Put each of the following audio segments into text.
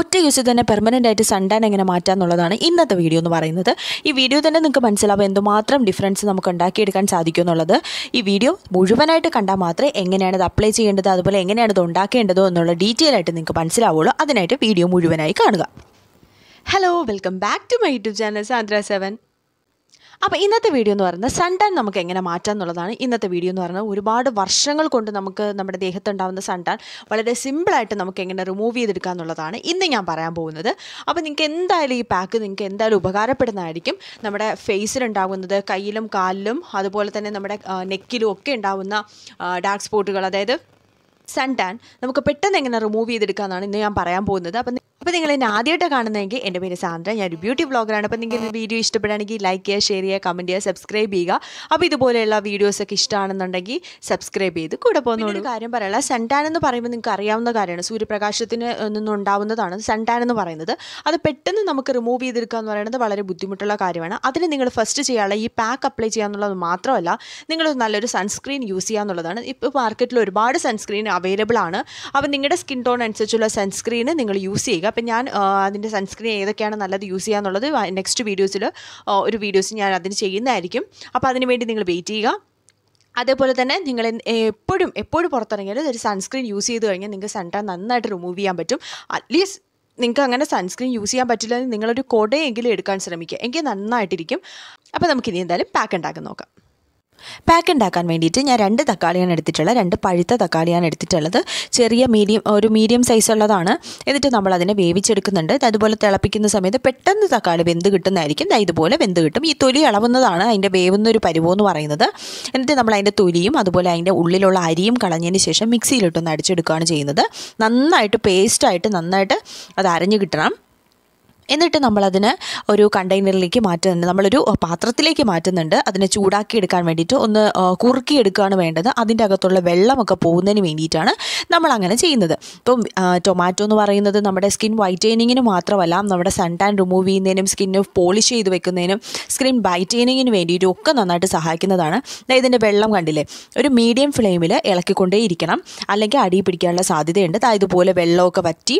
ഒറ്റ യൂസിൽ തന്നെ പെർമനൻ്റ് ആയിട്ട് സൺഡാൻ എങ്ങനെ മാറ്റാം എന്നുള്ളതാണ് ഇന്നത്തെ വീഡിയോ എന്ന് പറയുന്നത് ഈ വീഡിയോ തന്നെ നിങ്ങൾക്ക് മനസ്സിലാവും എന്തുമാത്രം ഡിഫറൻസ് നമുക്ക് ഉണ്ടാക്കിയെടുക്കാൻ സാധിക്കും എന്നുള്ളത് ഈ വീഡിയോ മുഴുവനായിട്ട് കണ്ടാൽ മാത്രമേ എങ്ങനെയാണ് ഇത് അപ്ലൈ ചെയ്യേണ്ടത് അതുപോലെ എങ്ങനെയാണ് ഇത് ഉണ്ടാക്കേണ്ടതോ എന്നുള്ള ഡീറ്റെയിൽ ആയിട്ട് നിങ്ങൾക്ക് മനസ്സിലാവുള്ളൂ അതിനായിട്ട് വീഡിയോ മുഴുവനായി കാണുക hello welcome back to my YouTube channel Sandra seven അപ്പോൾ ഇന്നത്തെ വീഡിയോ എന്ന് പറയുന്നത് സൺടാൻ നമുക്ക് എങ്ങനെ മാറ്റാം എന്നുള്ളതാണ് ഇന്നത്തെ വീഡിയോ എന്ന് പറയുന്നത് ഒരുപാട് വർഷങ്ങൾ കൊണ്ട് നമുക്ക് നമ്മുടെ ദേഹത്തുണ്ടാകുന്ന സൺടാൻ വളരെ സിമ്പിളായിട്ട് നമുക്ക് എങ്ങനെ റിമൂവ് ചെയ്തെടുക്കുക എന്നുള്ളതാണ് ഇന്ന് ഞാൻ പറയാൻ പോകുന്നത് അപ്പോൾ നിങ്ങൾക്ക് എന്തായാലും ഈ പാക്ക് നിങ്ങൾക്ക് എന്തായാലും ഉപകാരപ്പെടുന്നതായിരിക്കും നമ്മുടെ ഫേസിലുണ്ടാകുന്നത് കയ്യിലും കാലിലും അതുപോലെ തന്നെ നമ്മുടെ നെക്കിലും ഒക്കെ ഉണ്ടാകുന്ന ഡാർക്ക് സ്പോട്ടുകൾ അതായത് സൺ ടാൻ നമുക്ക് പെട്ടെന്ന് എങ്ങനെ റിമൂവ് ചെയ്തെടുക്കാമെന്നാണ് ഇന്ന് ഞാൻ പറയാൻ പോകുന്നത് അപ്പം അപ്പോൾ നിങ്ങൾ എന്നെ ആദ്യമായിട്ട് കാണുന്നതെങ്കിൽ എൻ്റെ പേര് സാന്ദ്ര ഞാനൊരു ബ്യൂട്ടി ബ്ലോഗറാണ് അപ്പോൾ നിങ്ങൾ വീഡിയോ ഇഷ്ടപ്പെടുകയാണെങ്കിൽ ലൈക്ക് ചെയ്യുക ഷെയർ ചെയ്യുക കമൻറ്റ് ചെയ്യുക സബ്സ്ക്രൈബ് ചെയ്യുക അപ്പോൾ ഇതുപോലെയുള്ള വീഡിയോസൊക്കെ ഇഷ്ടമാണെന്നുണ്ടെങ്കിൽ സബ്സ്ക്രൈബ് ചെയ്ത് കൂടെ ഒരു കാര്യം പറയാനുള്ള സൺടാൻ എന്ന് പറയുമ്പോൾ നിങ്ങൾക്ക് അറിയാവുന്ന കാര്യമാണ് സൂര്യപ്രകാശത്തിന് നിന്നുണ്ടാവുന്നതാണ് സൺടാൻ എന്ന് പറയുന്നത് അത് പെട്ടെന്ന് നമുക്ക് റിമൂവ് ചെയ്തെടുക്കുക എന്ന് പറയുന്നത് വളരെ ബുദ്ധിമുട്ടുള്ള കാര്യമാണ് അതിന് നിങ്ങൾ ഫസ്റ്റ് ചെയ്യാനുള്ള ഈ പാക്ക് അപ്ലൈ ചെയ്യുക എന്നുള്ളത് മാത്രമല്ല നിങ്ങൾ നല്ലൊരു സൺസ്ക്രീൻ യൂസ് ചെയ്യുക എന്നുള്ളതാണ് ഇപ്പോൾ മാർക്കറ്റിൽ ഒരുപാട് സൺസ്ക്രീൻ അവൈലബിൾ ആണ് അപ്പോൾ നിങ്ങളുടെ സ്കിൻ ടോൺ അനുസരിച്ചുള്ള സൺസ്ക്രീൻ നിങ്ങൾ യൂസ് ചെയ്യുക അപ്പം ഞാൻ അതിൻ്റെ സൺസ്ക്രീൻ ഏതൊക്കെയാണ് നല്ലത് യൂസ് ചെയ്യാന്നുള്ളത് നെക്സ്റ്റ് വീഡിയോസിൽ ഒരു വീഡിയോസ് ഞാൻ അതിന് ചെയ്യുന്നതായിരിക്കും അപ്പോൾ അതിന് വേണ്ടി നിങ്ങൾ വെയിറ്റ് ചെയ്യുക അതേപോലെ തന്നെ നിങ്ങൾ എപ്പോഴും എപ്പോഴും പുറത്തിറങ്ങിയാലും ഒരു സൺസ്ക്രീൻ യൂസ് ചെയ്ത് കഴിഞ്ഞാൽ നിങ്ങൾക്ക് സൺടാൻ നന്നായിട്ട് റിമൂവ് ചെയ്യാൻ പറ്റും അറ്റ്ലീസ്റ്റ് നിങ്ങൾക്ക് അങ്ങനെ സൺസ്ക്രീൻ യൂസ് ചെയ്യാൻ പറ്റില്ലെങ്കിൽ നിങ്ങളൊരു കൊടയെങ്കിലും എടുക്കാൻ ശ്രമിക്കുക എങ്കിൽ നന്നായിട്ടിരിക്കും അപ്പോൾ നമുക്കിനി എന്തായാലും പാക്ക് ഉണ്ടാക്കാൻ നോക്കാം പാക്ക് ഉണ്ടാക്കാൻ വേണ്ടിയിട്ട് ഞാൻ രണ്ട് തക്കാളിയാണ് എടുത്തിട്ടുള്ളത് രണ്ട് പഴുത്ത തക്കാളിയാണ് എടുത്തിട്ടുള്ളത് ചെറിയ മീഡിയം ഒരു മീഡിയം സൈസ് ഉള്ളതാണ് എന്നിട്ട് നമ്മൾ അതിനെ വേവിച്ചെടുക്കുന്നുണ്ട് അതുപോലെ തിളപ്പിക്കുന്ന സമയത്ത് പെട്ടെന്ന് തക്കാളി വെന്ത് കിട്ടുന്നതായിരിക്കും ഇതുപോലെ വെന്ത് കിട്ടും ഈ തൊലി ഇളവുന്നതാണ് അതിൻ്റെ വേവുന്ന ഒരു എന്ന് പറയുന്നത് എന്നിട്ട് നമ്മൾ അതിൻ്റെ തൊലിയും അതുപോലെ അതിൻ്റെ ഉള്ളിലുള്ള അരിയും കളഞ്ഞതിന് ശേഷം മിക്സിയിലിട്ടൊന്ന് അടിച്ചെടുക്കുകയാണ് ചെയ്യുന്നത് നന്നായിട്ട് പേസ്റ്റായിട്ട് നന്നായിട്ട് അത് അരഞ്ഞു കിട്ടണം എന്നിട്ട് നമ്മളതിന് ഒരു കണ്ടെയ്നറിലേക്ക് മാറ്റുന്നുണ്ട് നമ്മളൊരു പാത്രത്തിലേക്ക് മാറ്റുന്നുണ്ട് അതിനെ ചൂടാക്കി എടുക്കാൻ വേണ്ടിയിട്ട് ഒന്ന് കുറുക്കി എടുക്കുകയാണ് വേണ്ടത് അതിൻ്റെ അകത്തുള്ള വെള്ളമൊക്കെ പോകുന്നതിന് വേണ്ടിയിട്ടാണ് നമ്മൾ അങ്ങനെ ചെയ്യുന്നത് ഇപ്പം ടൊമാറ്റോ എന്ന് പറയുന്നത് നമ്മുടെ സ്കിൻ വൈറ്റനിങ്ങിന് മാത്രമല്ല നമ്മുടെ സൺ ടാൻ റിമൂവ് ചെയ്യുന്നതിനും സ്കിന് പോളിഷ് ചെയ്ത് വെക്കുന്നതിനും സ്കിൻ ബ്രൈറ്റനിങ്ങിന് വേണ്ടിയിട്ടും ഒക്കെ നന്നായിട്ട് സഹായിക്കുന്നതാണ് ഇതിൻ്റെ വെള്ളം കണ്ടില്ലേ ഒരു മീഡിയം ഫ്ലെയിമിൽ ഇളക്കിക്കൊണ്ടേയിരിക്കണം അല്ലെങ്കിൽ അടി പിടിക്കാനുള്ള സാധ്യതയുണ്ട് ഇതുപോലെ വെള്ളമൊക്കെ പറ്റി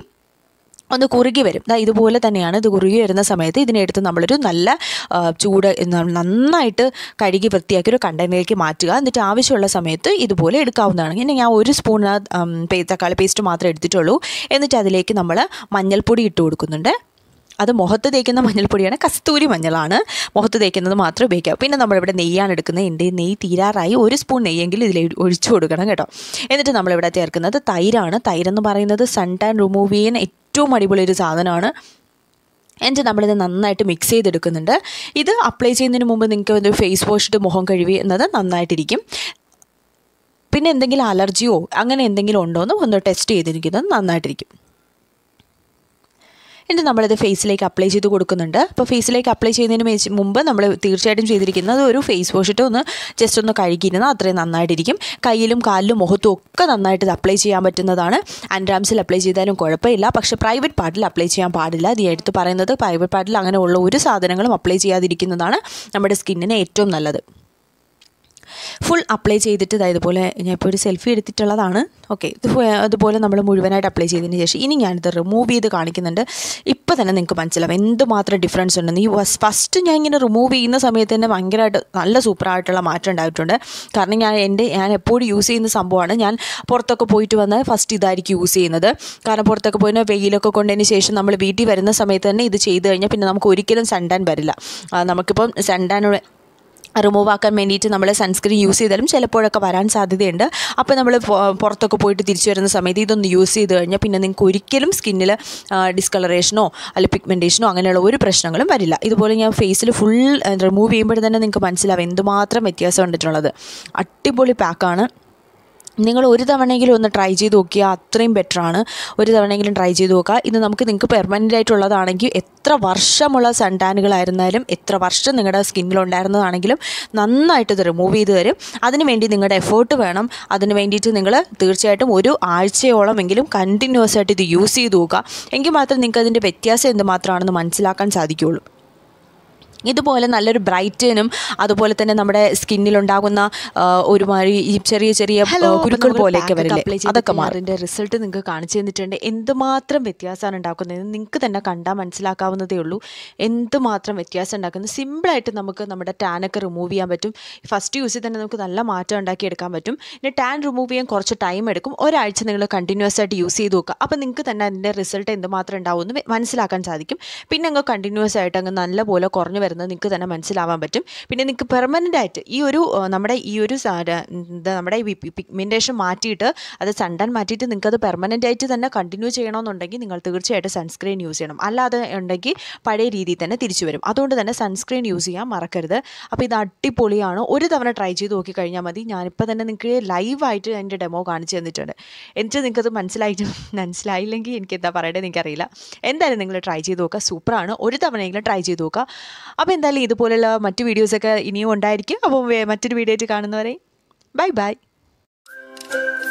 ഒന്ന് കുറുകി വരും ഇതുപോലെ തന്നെയാണ് ഇത് കുറുകി വരുന്ന സമയത്ത് ഇതിനെടുത്ത് നമ്മളൊരു നല്ല ചൂട് നന്നായിട്ട് കഴുകി വൃത്തിയാക്കി ഒരു കണ്ടെയ്നറിലേക്ക് മാറ്റുക എന്നിട്ട് ആവശ്യമുള്ള സമയത്ത് ഇതുപോലെ എടുക്കാവുന്നതാണ് ഇനി ഞാൻ ഒരു സ്പൂൺ തക്കാളി പേസ്റ്റ് മാത്രമേ എടുത്തിട്ടുള്ളൂ എന്നിട്ട് അതിലേക്ക് നമ്മൾ മഞ്ഞൾപ്പൊടി ഇട്ട് കൊടുക്കുന്നുണ്ട് അത് മുഖത്ത് തേക്കുന്ന മഞ്ഞൾപ്പൊടിയാണ് കസ്തൂരി മഞ്ഞളാണ് മുഖത്ത് തേക്കുന്നത് മാത്രമേ ഉപയോഗിക്കാം പിന്നെ നമ്മളിവിടെ നെയ്യാണ് എടുക്കുന്നത് എൻ്റെ നെയ്യ് തീരാറായി ഒരു സ്പൂൺ നെയ്യെങ്കിലും ഇതിൽ ഒഴിച്ചു കൊടുക്കണം കേട്ടോ എന്നിട്ട് നമ്മളിവിടെ ചേർക്കുന്നത് തൈരാണ് തൈരെന്ന് പറയുന്നത് സൺ ടാൻ റിമൂവ് ചെയ്യാൻ ഏറ്റവും അടിപൊളി ഒരു സാധനമാണ് എന്നിട്ട് നമ്മളിത് നന്നായിട്ട് മിക്സ് ചെയ്തെടുക്കുന്നുണ്ട് ഇത് അപ്ലൈ ചെയ്യുന്നതിന് മുമ്പ് നിങ്ങൾക്ക് ഒരു ഫേസ് വാഷ് ഇട്ട് മുഖം കഴുകി എന്നത് നന്നായിട്ടിരിക്കും പിന്നെ എന്തെങ്കിലും അലർജിയോ അങ്ങനെ എന്തെങ്കിലും ഉണ്ടോ എന്ന് ഒന്ന് ടെസ്റ്റ് ചെയ്തിരിക്കുന്നത് നന്നായിട്ടിരിക്കും എന്നിട്ട് നമ്മളിത് ഫേസിലേക്ക് അപ്ലൈ ചെയ്ത് കൊടുക്കുന്നുണ്ട് അപ്പോൾ ഫേസിലേക്ക് അപ്ലൈ ചെയ്യുന്നതിന് മുമ്പ് നമ്മൾ തീർച്ചയായിട്ടും ചെയ്തിരിക്കുന്നത് ഒരു ഫേസ് വാഷിട്ട് ഒന്ന് ജസ്റ്റ് ഒന്ന് കഴുകിയിരുന്നാൽ അത്രയും നന്നായിട്ടിരിക്കും കയ്യിലും കാലിലും മുഖത്തും ഒക്കെ നന്നായിട്ട് ഇത് അപ്ലൈ ചെയ്യാൻ പറ്റുന്നതാണ് ആൻഡ്രാംസിൽ അപ്ലൈ ചെയ്താലും കുഴപ്പമില്ല പക്ഷേ പ്രൈവറ്റ് പാർട്ടിൽ അപ്ലൈ ചെയ്യാൻ പാടില്ല അത് എടുത്ത് പറയുന്നത് പ്രൈവറ്റ് പാർട്ടിൽ അങ്ങനെയുള്ള ഒരു സാധനങ്ങളും അപ്ലൈ ചെയ്യാതിരിക്കുന്നതാണ് നമ്മുടെ സ്കിന്നിന് ഏറ്റവും നല്ലത് ഫുൾ അപ്ലൈ ചെയ്തിട്ട് ഇതായത് പോലെ ഞാൻ ഇപ്പോൾ ഒരു സെൽഫി എടുത്തിട്ടുള്ളതാണ് ഓക്കെ ഇത് അതുപോലെ നമ്മൾ മുഴുവനായിട്ട് അപ്ലൈ ചെയ്തതിന് ശേഷം ഇനി ഞാനിത് റിമൂവ് ചെയ്ത് കാണിക്കുന്നുണ്ട് ഇപ്പോൾ തന്നെ നിങ്ങൾക്ക് മനസ്സിലാവും എന്തുമാത്രം ഡിഫറൻസ് ഉണ്ടെന്ന് ഈ ഫസ്റ്റ് ഞാൻ ഇങ്ങനെ റിമൂവ് ചെയ്യുന്ന സമയത്ത് തന്നെ ഭയങ്കരമായിട്ട് നല്ല സൂപ്പറായിട്ടുള്ള മാറ്റം ഉണ്ടായിട്ടുണ്ട് കാരണം ഞാൻ എൻ്റെ ഞാൻ എപ്പോഴും യൂസ് ചെയ്യുന്ന സംഭവമാണ് ഞാൻ പുറത്തൊക്കെ പോയിട്ട് വന്ന് ഫസ്റ്റ് ഇതായിരിക്കും യൂസ് ചെയ്യുന്നത് കാരണം പുറത്തൊക്കെ പോയിന് വെയിലൊക്കെ കൊണ്ടതിന് ശേഷം നമ്മൾ വീട്ടിൽ വരുന്ന സമയത്ത് തന്നെ ഇത് ചെയ്ത് കഴിഞ്ഞാൽ പിന്നെ നമുക്ക് ഒരിക്കലും സെൻഡാൻ വരില്ല നമുക്കിപ്പം സെൻഡാൻ റിമൂവ് ആക്കാൻ വേണ്ടിയിട്ട് നമ്മൾ സൺസ്ക്രീൻ യൂസ് ചെയ്താലും ചിലപ്പോഴൊക്കെ വരാൻ സാധ്യതയുണ്ട് അപ്പോൾ നമ്മൾ പുറത്തൊക്കെ പോയിട്ട് തിരിച്ചു വരുന്ന സമയത്ത് ഇതൊന്ന് യൂസ് ചെയ്ത് കഴിഞ്ഞാൽ പിന്നെ നിങ്ങൾക്ക് ഒരിക്കലും സ്കിന്നിൽ ഡിസ്കളറേഷനോ അല്ലെ പിഗ്മെൻറ്റേഷനോ അങ്ങനെയുള്ള ഒരു പ്രശ്നങ്ങളും വരില്ല ഇതുപോലെ ഞാൻ ഫേസിൽ ഫുൾ റിമൂവ് ചെയ്യുമ്പോൾ തന്നെ നിങ്ങൾക്ക് മനസ്സിലാവും എന്തുമാത്രം വ്യത്യാസം വന്നിട്ടുള്ളത് അടിപൊളി പാക്കാണ് നിങ്ങൾ ഒരു തവണയെങ്കിലും ഒന്ന് ട്രൈ ചെയ്ത് നോക്കിയാൽ അത്രയും ബെറ്ററാണ് ഒരു തവണയെങ്കിലും ട്രൈ ചെയ്ത് നോക്കുക ഇത് നമുക്ക് നിങ്ങൾക്ക് പെർമനൻ്റ് ആയിട്ടുള്ളതാണെങ്കിൽ എത്ര വർഷമുള്ള സൺടാനുകളായിരുന്നാലും എത്ര വർഷം നിങ്ങളുടെ സ്കിന്നിലുണ്ടായിരുന്നതാണെങ്കിലും നന്നായിട്ട് ഇത് റിമൂവ് ചെയ്ത് തരും അതിനുവേണ്ടി നിങ്ങളുടെ എഫേർട്ട് വേണം അതിന് വേണ്ടിയിട്ട് നിങ്ങൾ തീർച്ചയായിട്ടും ഒരു ആഴ്ചയോളമെങ്കിലും കണ്ടിന്യൂസ് ആയിട്ട് ഇത് യൂസ് ചെയ്ത് നോക്കുക എങ്കിൽ മാത്രം നിങ്ങൾക്ക് അതിൻ്റെ വ്യത്യാസം എന്തുമാത്രമാണെന്ന് മനസ്സിലാക്കാൻ സാധിക്കുകയുള്ളൂ ഇതുപോലെ നല്ലൊരു ബ്രൈറ്റനും അതുപോലെ തന്നെ നമ്മുടെ സ്കിന്നിലുണ്ടാകുന്ന ഒരുമാതിരി ഈ ചെറിയ ചെറിയ കുരുക്കൾ പോലെയൊക്കെ വരില്ലേ അതൊക്കെ അതിൻ്റെ റിസൾട്ട് നിങ്ങൾക്ക് കാണിച്ചു തന്നിട്ടുണ്ട് എന്തുമാത്രം വ്യത്യാസമാണ് ഉണ്ടാക്കുന്നത് നിങ്ങൾക്ക് തന്നെ കണ്ടാൽ മനസ്സിലാക്കാവുന്നതേ ഉള്ളൂ എന്തുമാത്രം വ്യത്യാസം ഉണ്ടാക്കുന്നു സിമ്പിളായിട്ട് നമുക്ക് നമ്മുടെ ടാനൊക്കെ റിമൂവ് ചെയ്യാൻ പറ്റും ഫസ്റ്റ് യൂസിൽ തന്നെ നമുക്ക് നല്ല മാറ്റം ഉണ്ടാക്കിയെടുക്കാൻ പറ്റും പിന്നെ ടാൻ റിമൂവ് ചെയ്യാൻ കുറച്ച് ടൈം എടുക്കും ഒരാഴ്ച നിങ്ങൾ കണ്ടിന്യൂസ് ആയിട്ട് യൂസ് ചെയ്ത് നോക്കുക അപ്പോൾ നിങ്ങൾക്ക് തന്നെ അതിൻ്റെ റിസൾട്ട് എന്തുമാത്രം ഉണ്ടാവുമെന്ന് മനസ്സിലാക്കാൻ സാധിക്കും പിന്നെ അങ്ങ് കണ്ടിന്യൂസ് ആയിട്ട് അങ്ങ് നല്ലപോലെ കുറഞ്ഞു വരുന്നത് നിങ്ങൾക്ക് തന്നെ മനസ്സിലാവാൻ പറ്റും പിന്നെ നിങ്ങൾക്ക് പെർമനൻ്റ് ആയിട്ട് ഈ ഒരു നമ്മുടെ ഈ ഒരു നമ്മുടെ പിഗ്മെൻറ്റേഷൻ മാറ്റിയിട്ട് അത് സൺടാൻ മാറ്റിയിട്ട് നിങ്ങൾക്കത് പെർമനൻ്റ് ആയിട്ട് തന്നെ കണ്ടിന്യൂ ചെയ്യണമെന്നുണ്ടെങ്കിൽ നിങ്ങൾ തീർച്ചയായിട്ടും സൺസ്ക്രീൻ യൂസ് ചെയ്യണം അല്ലാതെ ഉണ്ടെങ്കിൽ പഴയ രീതിയിൽ തന്നെ തിരിച്ചു വരും അതുകൊണ്ട് തന്നെ സൺസ്ക്രീൻ യൂസ് ചെയ്യാൻ മറക്കരുത് അപ്പോൾ ഇത് അടിപൊളിയാണ് ഒരു തവണ ട്രൈ ചെയ്ത് നോക്കിക്കഴിഞ്ഞാൽ മതി ഞാനിപ്പോൾ തന്നെ നിങ്ങൾക്ക് ലൈവായിട്ട് എൻ്റെ ഡെമോ കാണിച്ചു തന്നിട്ടുണ്ട് എന്നിട്ട് നിങ്ങൾക്കത് മനസ്സിലായിട്ട് മനസ്സിലായില്ലെങ്കിൽ എനിക്ക് എന്താ പറയേണ്ടത് എനിക്കറിയില്ല എന്തായാലും നിങ്ങൾ ട്രൈ ചെയ്ത് നോക്കുക സൂപ്പറാണ് ഒരു തവണയെങ്കിലും ട്രൈ ചെയ്ത് നോക്കുക അപ്പോൾ എന്തായാലും ഇതുപോലെയുള്ള മറ്റ് വീഡിയോസൊക്കെ ഇനിയും ഉണ്ടായിരിക്കും അപ്പോൾ മറ്റൊരു വീഡിയോ ആയിട്ട് കാണുന്നവരെ ബൈ ബൈ